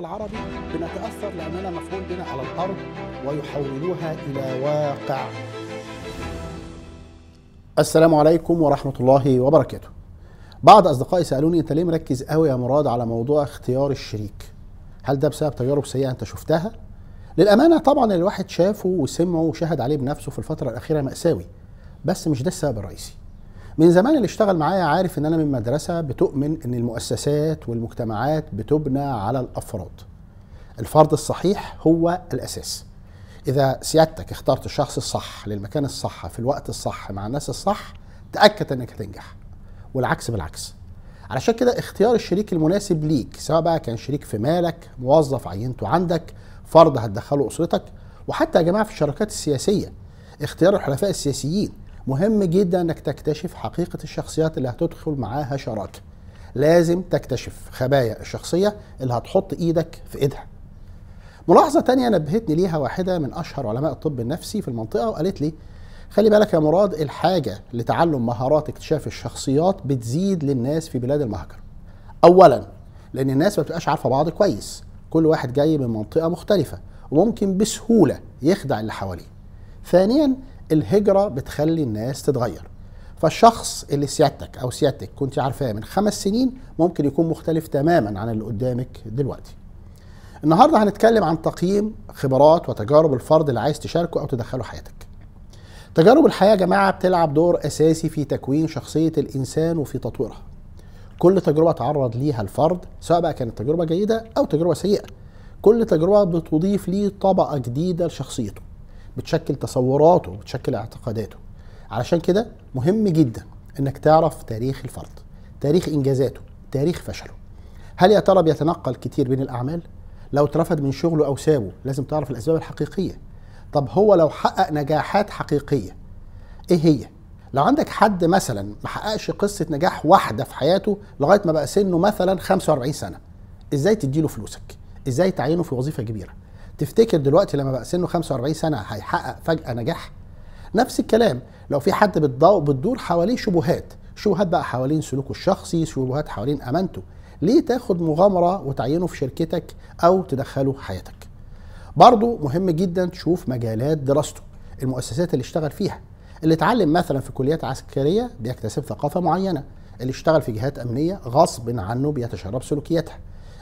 العربي بنتأثر لأننا مفهوم بنا على الأرض ويحولوها إلى واقع السلام عليكم ورحمة الله وبركاته بعض أصدقائي سألوني أنت ليه مركز قوي يا مراد على موضوع اختيار الشريك هل ده بسبب تجارب سيئة أنت شفتها؟ للأمانة طبعا الواحد شافه وسمعه وشهد عليه بنفسه في الفترة الأخيرة مأساوي بس مش ده السبب الرئيسي من زمان اللي اشتغل معايا عارف ان انا من مدرسه بتؤمن ان المؤسسات والمجتمعات بتبنى على الافراد. الفرد الصحيح هو الاساس. اذا سيادتك اخترت الشخص الصح للمكان الصح في الوقت الصح مع الناس الصح تاكد انك هتنجح. والعكس بالعكس. علشان كده اختيار الشريك المناسب ليك سواء بقى كان شريك في مالك، موظف عينته عندك، فرد هتدخله اسرتك، وحتى يا جماعه في الشراكات السياسيه اختيار الحلفاء السياسيين مهم جدا انك تكتشف حقيقه الشخصيات اللي هتدخل معاها شراكه لازم تكتشف خبايا الشخصيه اللي هتحط ايدك في ايدها ملاحظه تانية نبهتني ليها واحده من اشهر علماء الطب النفسي في المنطقه وقالت لي خلي بالك يا مراد الحاجه لتعلم مهارات اكتشاف الشخصيات بتزيد للناس في بلاد المهجر اولا لان الناس ما بتبقاش عارفه بعض كويس كل واحد جاي من منطقه مختلفه وممكن بسهوله يخدع اللي حواليه ثانيا الهجرة بتخلي الناس تتغير فالشخص اللي سيادتك أو سيادتك كنت عارفاه من خمس سنين ممكن يكون مختلف تماما عن اللي قدامك دلوقتي النهاردة هنتكلم عن تقييم خبرات وتجارب الفرد اللي عايز تشاركه أو تدخله حياتك تجارب الحياة يا جماعة بتلعب دور أساسي في تكوين شخصية الإنسان وفي تطويرها كل تجربة تعرض ليها الفرد سواء بقى كانت تجربة جيدة أو تجربة سيئة كل تجربة بتضيف ليه طبقة جديدة لشخصيته بتشكل تصوراته بتشكل اعتقاداته علشان كده مهم جدا انك تعرف تاريخ الفرد تاريخ انجازاته تاريخ فشله هل يا ترى بيتنقل كتير بين الاعمال لو اترفد من شغله او سابه لازم تعرف الاسباب الحقيقيه طب هو لو حقق نجاحات حقيقيه ايه هي لو عندك حد مثلا ما حققش قصه نجاح واحده في حياته لغايه ما بقى سنه مثلا 45 سنه ازاي تديله فلوسك ازاي تعينه في وظيفه كبيره تفتكر دلوقتي لما بقى سنه 45 سنه هيحقق فجاه نجاح نفس الكلام لو في حد بتضو بتدور حواليه شبهات شبهات بقى حوالين سلوكه الشخصي شبهات حوالين امانته ليه تاخد مغامره وتعينه في شركتك او تدخله حياتك برضه مهم جدا تشوف مجالات دراسته المؤسسات اللي اشتغل فيها اللي اتعلم مثلا في كليات عسكريه بيكتسب ثقافه معينه اللي اشتغل في جهات امنيه غصب عنه بيتشرب سلوكياتها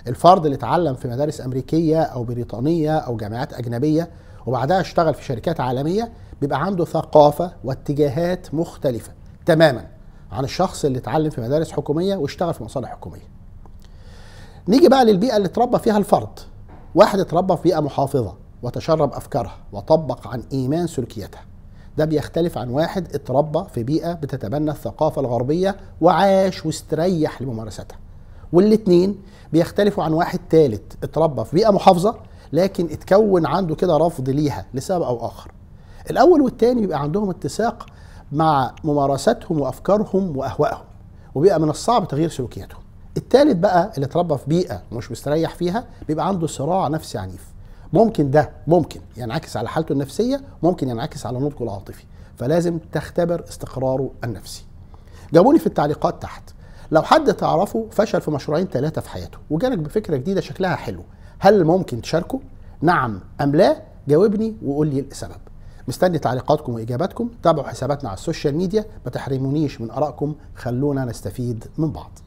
الفرد اللي اتعلم في مدارس امريكيه او بريطانيه او جامعات اجنبيه وبعدها اشتغل في شركات عالميه بيبقى عنده ثقافه واتجاهات مختلفه تماما عن الشخص اللي اتعلم في مدارس حكوميه واشتغل في مصالح حكوميه. نيجي بقى للبيئه اللي اتربى فيها الفرد. واحد اتربى في بيئه محافظه وتشرب افكارها وطبق عن ايمان سلوكياتها. ده بيختلف عن واحد اتربى في بيئه بتتبنى الثقافه الغربيه وعاش واستريح لممارستها. والاثنين بيختلفوا عن واحد ثالث اتربى في بيئه محافظه لكن اتكون عنده كده رفض ليها لسبب او اخر الاول والثاني بيبقى عندهم اتساق مع ممارساتهم وافكارهم واهوائهم وبيبقى من الصعب تغيير سلوكياتهم الثالث بقى اللي اتربى في بيئه مش مستريح فيها بيبقى عنده صراع نفسي عنيف ممكن ده ممكن ينعكس على حالته النفسيه ممكن ينعكس على نضجه العاطفي فلازم تختبر استقراره النفسي جاوبوني في التعليقات تحت لو حد تعرفه فشل في مشروعين ثلاثه في حياته وجالك بفكره جديده شكلها حلو هل ممكن تشاركه نعم ام لا جاوبني وقول لي السبب مستني تعليقاتكم واجاباتكم تابعوا حساباتنا على السوشيال ميديا ما تحرمونيش من ارائكم خلونا نستفيد من بعض